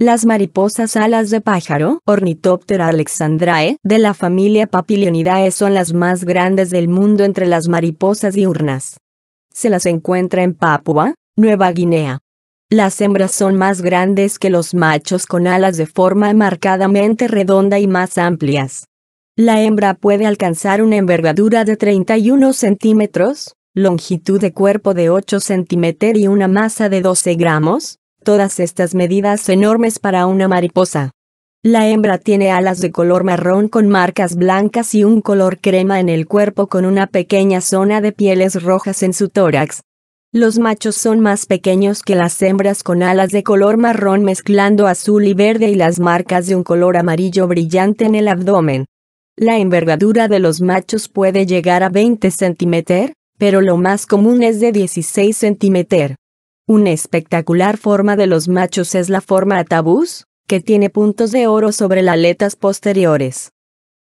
Las mariposas alas de pájaro, Ornitoptera alexandrae, de la familia Papilionidae son las más grandes del mundo entre las mariposas diurnas. Se las encuentra en Papua, Nueva Guinea. Las hembras son más grandes que los machos con alas de forma marcadamente redonda y más amplias. La hembra puede alcanzar una envergadura de 31 centímetros, longitud de cuerpo de 8 centímetros y una masa de 12 gramos, todas estas medidas enormes para una mariposa. La hembra tiene alas de color marrón con marcas blancas y un color crema en el cuerpo con una pequeña zona de pieles rojas en su tórax. Los machos son más pequeños que las hembras con alas de color marrón mezclando azul y verde y las marcas de un color amarillo brillante en el abdomen. La envergadura de los machos puede llegar a 20 cm, pero lo más común es de 16 cm. Una espectacular forma de los machos es la forma a tabús, que tiene puntos de oro sobre las aletas posteriores.